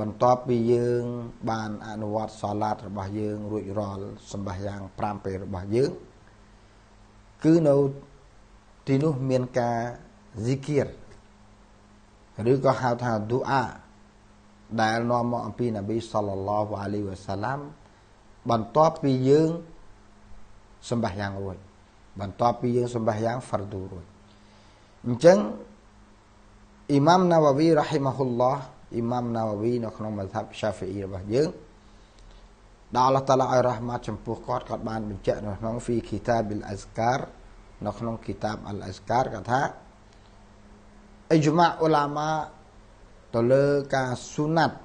បន្ទាប់ពីយើងបានអនុវត្តសាឡាតរបស់យើង រួចរាល់សម្បាយ៉ាង5ពេលរបស់យើងគឺនៅទីនោះមានការ zikir ឬក៏ហៅថា dua ដែលនាំមកអំពីនប៊ីសល្លឡោះអាលីវសាឡាំបន្ទាប់ពីយើងសម្បាយ៉ាងរួចបន្ទាប់ពីយើងសម្បាយ៉ាង fardu រួចអញ្ចឹងអ៊ីម៉ាំណាវវីរ៉ហ៊ីម៉ាហ៊ុលឡោះអ៊ីម៉ាមណាវវី នៅក្នុងមជ្ឈប Shafi'i របស់យើងដល់ Allah Taala ឲ្យរ៉ះម៉ាត់ចំពោះគាត់គាត់បានបញ្ជាក់នៅក្នុង Fi Kitab al-Azkar នៅក្នុង Kitab al-Azkar គាត់ថាអ៊ីជ្មាអ៊ុឡាម៉ាទៅលើការស៊ុណាត់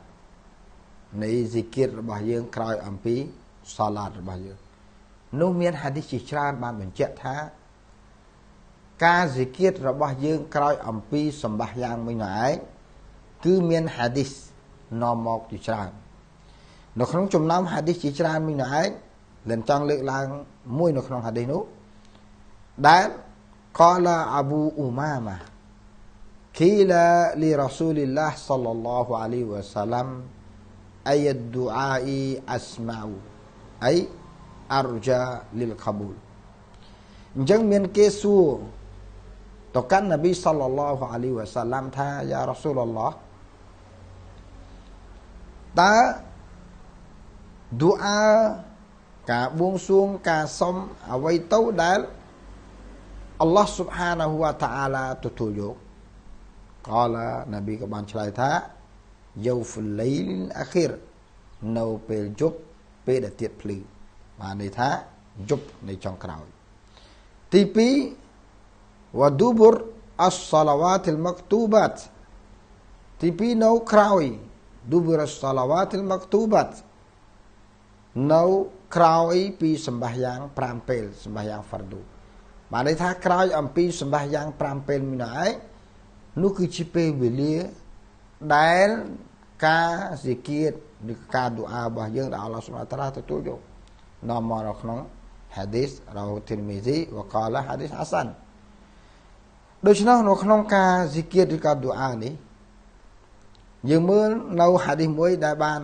នៃហ្សិគិររបស់យើងក្រោយអំពីសាឡាតរបស់យើងនោះមានហាឌីសជាច្រើនបានបញ្ជាក់ថា ការហ្សិគិររបស់យើងក្រោយអំពីសម្បះយ៉ាងមួយនោះឯងគឺមានហាឌីសនាំមកជាច្រើននៅក្នុង ចំណោមហាឌីសជាច្រើនមួយនោះឯងដែលចង់លើកឡើងមួយ នៅក្នុងហាឌីសនោះដែលកលាអប៊ូអ៊ូម៉ាម៉ាគីឡាលីរ៉ាស៊ូលីឡាហ៍សល្លឡោះអាឡៃវ៉ាសាឡាំអាយដឌូអាអ៊ីអាស្ម៉ៅអៃអរជាលីលកាប៊ូលអញ្ចឹងមានគេសួរទៅកាន់នប៊ីសល្លឡោះអាឡៃវ៉ាសាឡាំថាយ៉ារ៉ាស៊ូលឡោះតើឌូអាការបួងសួងការសុំអ្វីទៅដែលអល់ឡោះស៊ុបហានាហ៊ូវតាអាឡាទទួលយកកលានប៊ីក៏បានឆ្លើយថាយោហ្វលៃលអាខិរនៅពេលយប់ពេលដែលទៀតភ្លឺបានន័យថាយប់នៃចុងក្រោយ ទី2វឌូបុរអស្សាឡាវ៉ាទិលមកទូបាត ទី2នៅក្រោយ Dubur Salawatil Maktubat នៅក្រោយពីសម្បាសយ៉ាង5ពេលសម្បាសយ៉ាងហ្វាឌូបានន័យថាក្រោយអំពីសម្បាសយ៉ាង5ពេលមីណឯងនោះគឺជាពេលវេលាដែលការសិគៀតឬការឌូអារបស់យើងដែលអល់ឡោះសុបតារាទទួលយកនាំមកនៅក្នុង hadith របស់ទីមីស៊ីវកាឡា hadith ហាសានដូច្នោះនៅក្នុងការសិគៀតឬការឌូអានេះយើងមើលនៅហាឌីសមួយដែលបាន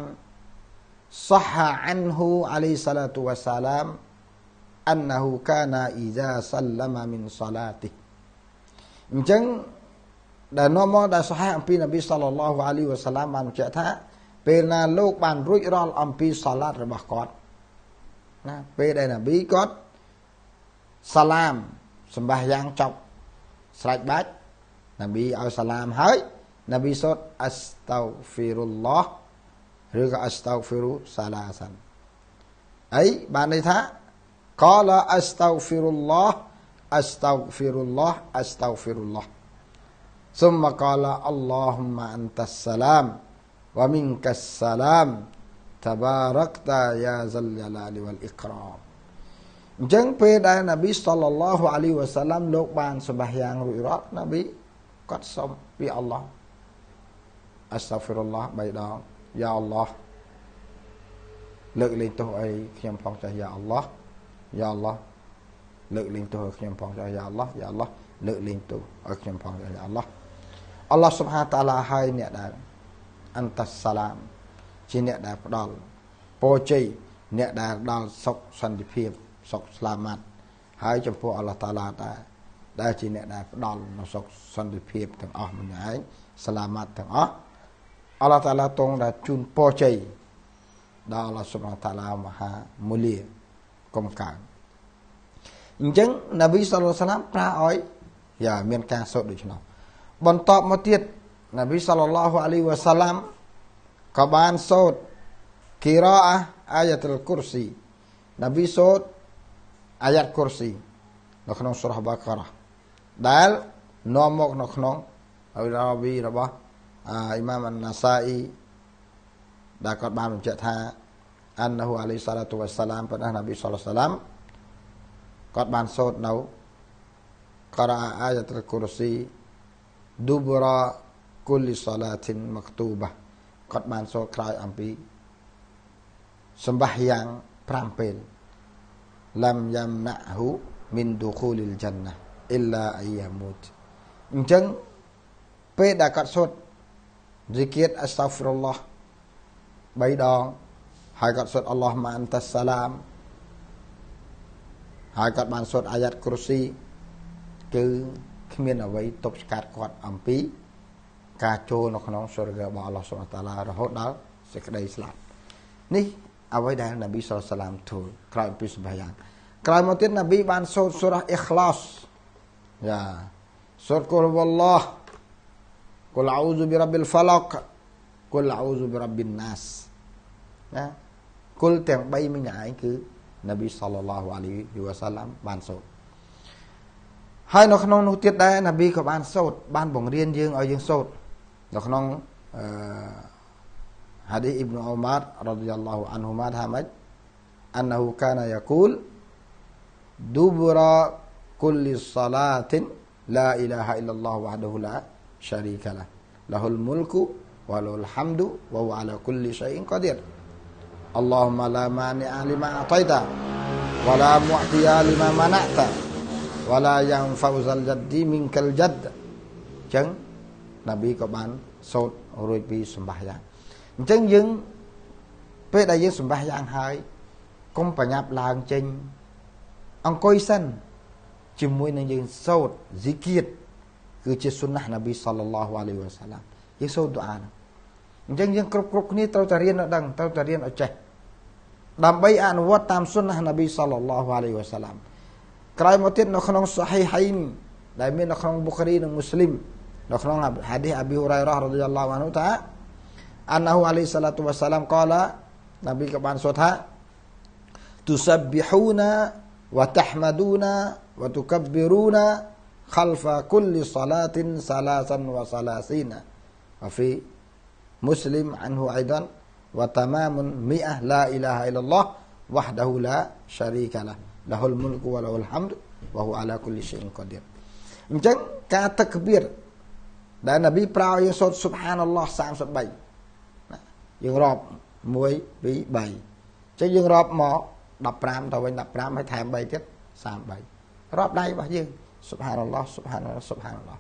សះអានហ៊ូអាឡៃសាឡាទូវ៉ាសាឡាមអានហ៊ូកានាអ៊ីដាសាឡាមាមិនសាឡាទីអញ្ចឹងដែលនាំមកដែលសហអំពីនប៊ីសាឡឡោះអាឡៃវ៉ាសាឡាមបានបញ្ជាក់ថា ពេលណាលោកបានរួចរាល់អំពីសាឡាតរបស់គាត់ណាពេលដែលនប៊ីគាត់សាឡាមសម្បាសយ៉ាងចប់ស្រេចបាច់នប៊ីឲ្យសាឡាមហើយนบีสดอัสตาฟิรุลลอฮ์หรือก็อัสตาฟิรุซาลาสันไอ้บานในทะกอลาอัสตาฟิรุลลอฮ์อัสตาฟิรุลลอฮ์อัสตาฟิรุลลอฮ์ ثم قال اللهم أنت السلام ومنك السلام تباركت يا ذا الجلال والإكرام ចឹងពេលដែលនប៊ីសលឡឡោះអាលីវ៉ាសាឡាំលោកបានសម្បះយ៉ាងរួចរាល់នប៊ីគាត់សុំពីអល់ឡោះអាស្តាហ្វីរុលឡោះ3ដងយ៉ាអល់ឡោះលើកលែងទោសឲ្យខ្ញុំផងចាស់យ៉ាអល់ឡោះយ៉ាអល់ឡោះលើកលែងទោសឲ្យខ្ញុំផងចាស់យ៉ាអល់ឡោះយ៉ាអល់ឡោះលើកលែងទោសឲ្យខ្ញុំផងចាស់យ៉ាអល់ឡោះអល់ឡោះសុបហាតាឡាឲ្យអ្នកដែលអន្តសាឡាមជាអ្នកដែលផ្ដល់ពរជ័យអ្នកដែលដល់សុខសន្តិភាពសុខស្លាមាត់ហើយចំពោះអល់ឡោះតាឡាដែរដែលជាអ្នកដែលផ្ដល់នូវសុខសន្តិភាពទាំងអស់ម្នាក់ឯងស្លាមាត់ទាំងអស់អល់ឡោះតាឡាទ្រង់ដែលជូនពរជ័យដល់អល់ឡោះសុបហានតាឡាមហាមូលាកុំកើអញ្ចឹងនប៊ីសល្លោះសាឡាមប្រាឲ្យយ៉ាមានការសូត្រដូច្នោះបន្តមកទៀតនប៊ីសល្លោះអាលីវ៉ាសាឡាមក៏បានសូត្រគីរ៉ាអាយ៉ាតុលគូរស៊ីនប៊ីសូត្រអាយ៉ាតគូរស៊ីនៅក្នុងសូរ៉ាបាការ៉ាដែលនាំមកនៅក្នុងអ៊ីរ៉ាវីរបស់ imam nasai đã có ba mình chợ tha an nahu ali salatu wa nabi sallallahu salam có nau sốt nấu qara ayat al kursi dubra kulli salatin maktubah có ban sốt ampi sembahyang prampil lam yamnahu min dukhulil jannah illa ayamut ayyamut អញ្ចឹងពេលដែលកាត់សូត្រ zikir astaghfirullah 3ដងហើយគាត់សូត្រអល់ឡោះម៉ាអន្តាសាឡាមហើយគាត់បានសូត្រអាយ៉ាត់គ្រូស៊ីគឺគ្មានអ្វីទប់ស្កាត់គាត់អំពី ការចូលនៅក្នុងសុរគរបស់អល់ឡោះសុបតាឡារហូតដល់សេចក្តីស្លាប់នេះអ្វីដែលនប៊ីសលឡាមធ្វើក្រោយពីសម្ភាយ៉ាងក្រោយមកទៀតនប៊ីបានសូត្រសូរ៉ាអ៊ីខ្លាសយ៉ាសូត្រកូលវ៉ាឡោះ Kul a'udzu birabbil falaq. Kul a'udzu birabbin nas. ណាគុលទាំង3មិញឯងគឺនប៊ីសល្លឡោះអាលីវ៉ាសាឡាំបានសូត្រហើយនៅក្នុងនោះទៀតដែរនប៊ីក៏បានសូត្របានបង្រៀនយើងឲ្យយើងសូត្រនៅក្នុងអឺហាឌីអ៊ីប្នុអ៊ូម៉ាត់រ៉ាឌីយ៉ាឡោះអានហ៊ូម៉ាត់ហាម៉ាច់អានហ៊ូកានាយ៉ាគូលឌូបរ៉ាគុលលីសឡាទីនឡាអ៊ីឡាហាអ៊ីឡឡោះវ៉ាហ្ដូហ៊ូឡា syarika Lahul mulku walul hamdu wa huwa ala kulli syai'in qadir. Allahumma la mani'a lima ataita wa la mu'tiya lima mana'ta wa la yanfa'u zal jaddi minkal jadd. Chẳng Nabi có bán sốt rồi bị sùm bà giang. Chẳng dừng zikir. Which is sunnah Nabi sallallahu alaihi wasallam. Ya so doa. Jeng jeng kruk kruk ni tau tarian nak dang, tau tarian oceh. Dambai tam sunnah Nabi sallallahu alaihi wasallam. Kerai motit nak sahihain, dah min bukhari nong muslim, nak hadis Abi Hurairah radhiyallahu anhu ta. Anahu alaihi salatu wasallam kala Nabi kapan sot ha. wa tahmaduna wa tukabbiruna خلف كل صلاة ثلاثا وثلاثين وفي مسلم عنه أيضا وتمام مئة لا إله إلا الله وحده لا شريك له له الملك وله الحمد وهو على كل شيء قدير អញ្ចឹងការតឹកគបៀរដែលនប៊ីប្រើយើងសូត្រ سبحان الله 33យើងរាប់1 2 3អញ្ចឹងយើងរាប់មក15ទៅវិញ15ហើយថែម3ទៀត33រាប់ដៃរបស់យើង Subhanallah Subhanallah Subhanallah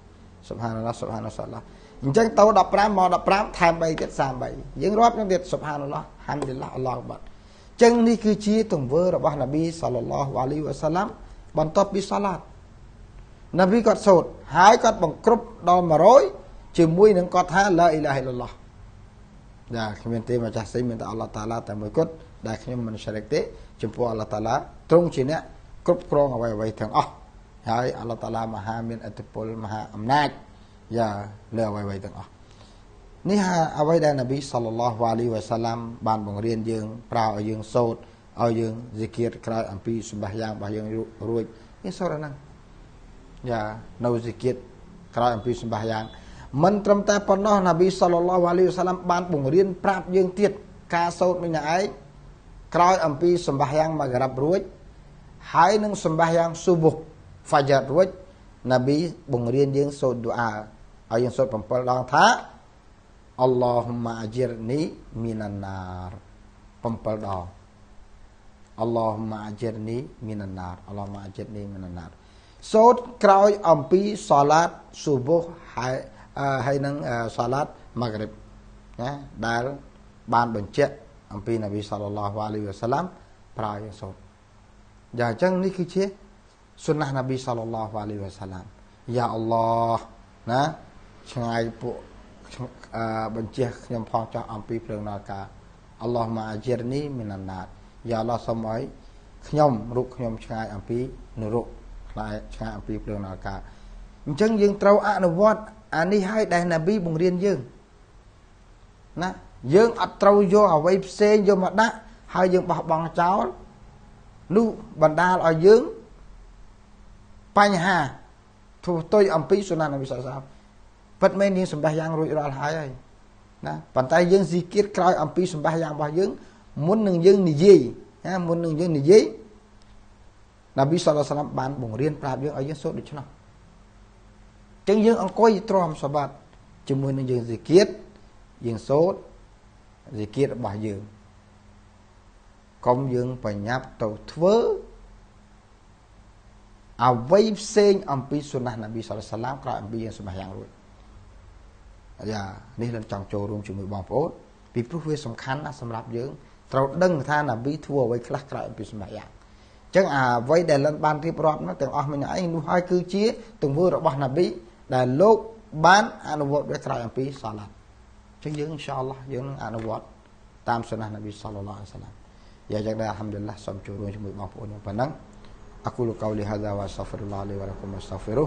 Subhanallah Subhanallah អញ្ចឹងទៅ15មក15ថែម3ទៀត33យើងរាប់នឹងទៀត Subhanallah Alhamdulillah Allahu Akbar អញ្ចឹងនេះគឺជាទង្វើរបស់នប៊ី Sallallahu Alaihi Wasallam បន្ទាប់ពីសាឡាតនប៊ីគាត់សូត្រហើយគាត់បង្ក្រប់ដល់100ជាមួយនឹងគាត់ថា La ilaha illallah ដែលគ្មានទេម្ចាស់ផ្សេងមានតែអល់ឡោះតាឡាតែមួយគត់ដែលខ្ញុំមិនឆ្រិកទេចំពោះអល់ឡោះតាឡាទ្រង់ជាអ្នកគ្រប់គ្រងអ្វីៗទាំងអស់ហើយអល់ឡោះតាឡាមហាមានអធិពលមហាអំណាចយ៉ាលើអ្វីៗទាំងអស់នេះហាអ្វីដែលនប៊ីសល្លឡោះវ៉ាលីវ៉ាសាឡាំបានបង្រៀនយើងប្រើឲ្យយើងសូត្រឲ្យយើងសិក្រាតក្រោយអំពីសម្បះយ៉ាងរបស់យើងរួចនេះសូត្រអាហ្នឹងយ៉ានៅសិក្រាតក្រោយអំពីសម្បះយ៉ាងមិនត្រឹមតែប៉ុណ្ណោះនប៊ីសល្លឡោះវ៉ាលីវ៉ាសាឡាំបានបង្រៀនប្រាប់យើងទៀតការសូត្រមិញណឯងក្រោយអំពីសម្បះយ៉ាងមករាប់រួចហើយនឹងសម្បះយ៉ាងស៊ូបុកហ្វាយ៉ាត់រួចណាប៊ីបង្រៀនយើងសូត្រឌូអាហើយយើងសូត្រ7ដងថាអល់ឡោះម៉ាអាជីរនីមីណានារ7ដងអល់ឡោះម៉ាអាជីរនីមីណានារអល់ឡោះម៉ាអាជីរនីមីណានារសូត្រក្រោយអំពីសាឡាតស៊ូបូហើយហើយនឹងសាឡាតម៉ាហ្គ្រីបណាដែលបានបញ្ជាក់អំពីនប៊ីសាឡឡោះវ៉ាលីវ៉ាសាឡាំប្រើយើងសូត្រយ៉ាងអញ្ចឹងនេះគឺជាសុណាស់នប៊ីសលឡោះអាលីវ៉ាសាឡាមយ៉ាអល់ឡោះណាឆ្ងាយពួកបញ្ជាខ្ញុំផងចោះអំពីភ្លើងនរកាអល់ឡោះម៉ាអាជីរនីមីនណាតយ៉ាអល់ឡោះសូមឲ្យខ្ញុំរូបខ្ញុំឆ្ងាយអំពី នរកឆ្ងាយឆ្ងាយអំពីភ្លើងនរកាអញ្ចឹងយើងត្រូវអនុវត្តអានេះឲ្យដែលនប៊ីបង្រៀនយើងណាយើងអត់ត្រូវយកអ្វីផ្សេងយកមកដាក់ហើយយើងបោះបង់ចោលនោះបណ្ដាលឲ្យយើងបញ្ហាទូទុយអំពីសុណានអវិសាសាពិតមែននាងសម្បះយ៉ាងរួចរាល់ហើយហើយណាប៉ុន្តែយើងស៊ីគៀតក្រោយអំពីសម្បះយ៉ាងរបស់យើងមុននឹងយើងនិយាយណាមុននឹងយើងនិយាយនប៊ីសល្លឡាមបាន បង្រៀនប្រាប់យើងឲ្យយើងសូត្រដូច្នោះអញ្ចឹងយើងអង្គុយទ្រាំសបាត់ជាមួយនឹងយើងសិគៀតយើងសូត្រសិគៀតរបស់យើងកុំយើងប្រញាប់ទៅធ្វើអ្វីផ្សេងអំពីសុណាស់ណាប៊ីសលសាឡាមក្រោយអំពីសម្បាយ៉ាងរួចយ៉ានេះលិនចង់ចូលរួមជាមួយបងប្អូនពីព្រោះវាសំខាន់ណាស់សម្រាប់យើង ត្រូវដឹងថាណាប៊ីធ្វើអ្វីខ្លះក្រោយអំពីសម្បាយ៉ាងអញ្ចឹងអ្វីដែលលិនបានរៀបរាប់នោះទាំងអស់មានអីនោះហើយគឺជាទង្វើរបស់ ណាប៊ីដែលលោកបាន អនុវត្តវាក្រោយអំពីសាឡាត់អញ្ចឹងយើងអ៊ីនសាអល់ឡោះយើងនឹងអនុវត្តតាមសុណាស់ណាប៊ីសលឡាឡាសាឡាមយ៉ាយ៉ាងដែរអัลฮัมឌុលឡាសូមចូលរួមជាមួយបងប្អូនយ៉ាងប៉ុណ្ណឹង اقوق قولی حیدرآباد سفر لال وقت میں سفر